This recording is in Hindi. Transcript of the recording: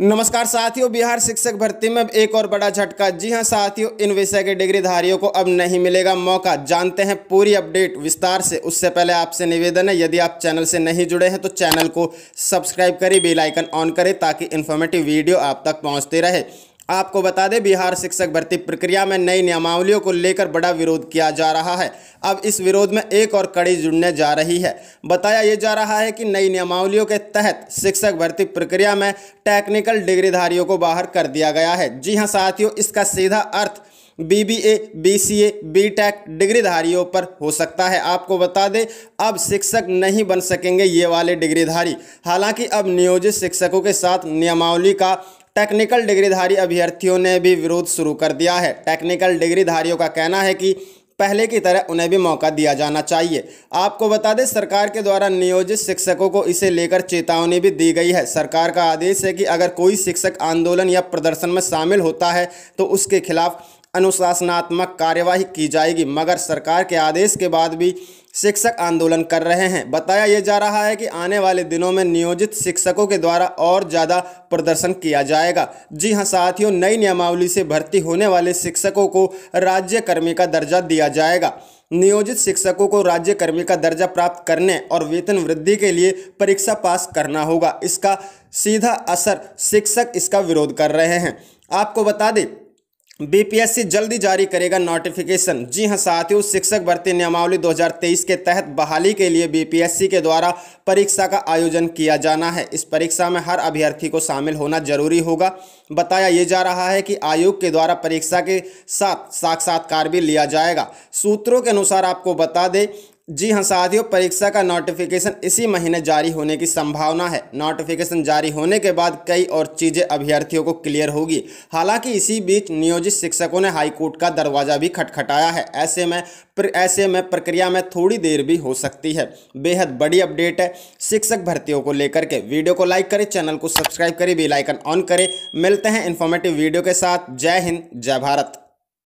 नमस्कार साथियों बिहार शिक्षक भर्ती में एक और बड़ा झटका जी हां साथियों इन विषय के डिग्रीधारियों को अब नहीं मिलेगा मौका जानते हैं पूरी अपडेट विस्तार से उससे पहले आपसे निवेदन है यदि आप चैनल से नहीं जुड़े हैं तो चैनल को सब्सक्राइब करें बेल आइकन ऑन करें ताकि इन्फॉर्मेटिव वीडियो आप तक पहुँचते रहे आपको बता दें बिहार शिक्षक भर्ती प्रक्रिया में नई नियमावलियों को लेकर बड़ा विरोध किया जा रहा है अब इस विरोध में एक और कड़ी जुड़ने जा रही है बताया ये जा रहा है कि नई नियमावलियों के तहत शिक्षक भर्ती प्रक्रिया में टेक्निकल डिग्रीधारियों को बाहर कर दिया गया है जी हाँ साथियों इसका सीधा अर्थ B B B A C A B tech डिग्रीधारियों पर हो सकता है आपको बता दें अब शिक्षक नहीं बन सकेंगे ये वाले डिग्रीधारी हालांकि अब नियोजित शिक्षकों के साथ नियमावली का टेक्निकल डिग्रीधारी अभ्यर्थियों ने भी विरोध शुरू कर दिया है टेक्निकल डिग्रीधारियों का कहना है कि पहले की तरह उन्हें भी मौका दिया जाना चाहिए आपको बता दें सरकार के द्वारा नियोजित शिक्षकों को इसे लेकर चेतावनी भी दी गई है सरकार का आदेश है कि अगर कोई शिक्षक आंदोलन या प्रदर्शन में शामिल होता है तो उसके खिलाफ अनुशासनात्मक कार्यवाही की जाएगी मगर सरकार के आदेश के बाद भी शिक्षक आंदोलन कर रहे हैं बताया ये जा रहा है कि आने वाले दिनों में नियोजित शिक्षकों के द्वारा और ज़्यादा प्रदर्शन किया जाएगा जी हाँ साथियों नई नियमावली से भर्ती होने वाले शिक्षकों को राज्य कर्मी का दर्जा दिया जाएगा नियोजित शिक्षकों को राज्यकर्मी का दर्जा प्राप्त करने और वेतन वृद्धि के लिए परीक्षा पास करना होगा इसका सीधा असर शिक्षक इसका विरोध कर रहे हैं आपको बता दें बीपीएससी जल्दी जारी करेगा नोटिफिकेशन जी हां साथियों शिक्षक भर्ती नियमावली 2023 के तहत बहाली के लिए बीपीएससी के द्वारा परीक्षा का आयोजन किया जाना है इस परीक्षा में हर अभ्यर्थी को शामिल होना जरूरी होगा बताया ये जा रहा है कि आयोग के द्वारा परीक्षा के साथ साक्षात्कार भी लिया जाएगा सूत्रों के अनुसार आपको बता दें जी हाँ साथियों परीक्षा का नोटिफिकेशन इसी महीने जारी होने की संभावना है नोटिफिकेशन जारी होने के बाद कई और चीज़ें अभ्यर्थियों को क्लियर होगी हालांकि इसी बीच नियोजित शिक्षकों ने हाईकोर्ट का दरवाज़ा भी खटखटाया है ऐसे में प्र ऐसे में प्रक्रिया में थोड़ी देर भी हो सकती है बेहद बड़ी अपडेट है शिक्षक भर्तियों को लेकर के वीडियो को लाइक करें चैनल को सब्सक्राइब करें बेलाइकन ऑन करें मिलते हैं इन्फॉर्मेटिव वीडियो के साथ जय हिंद जय भारत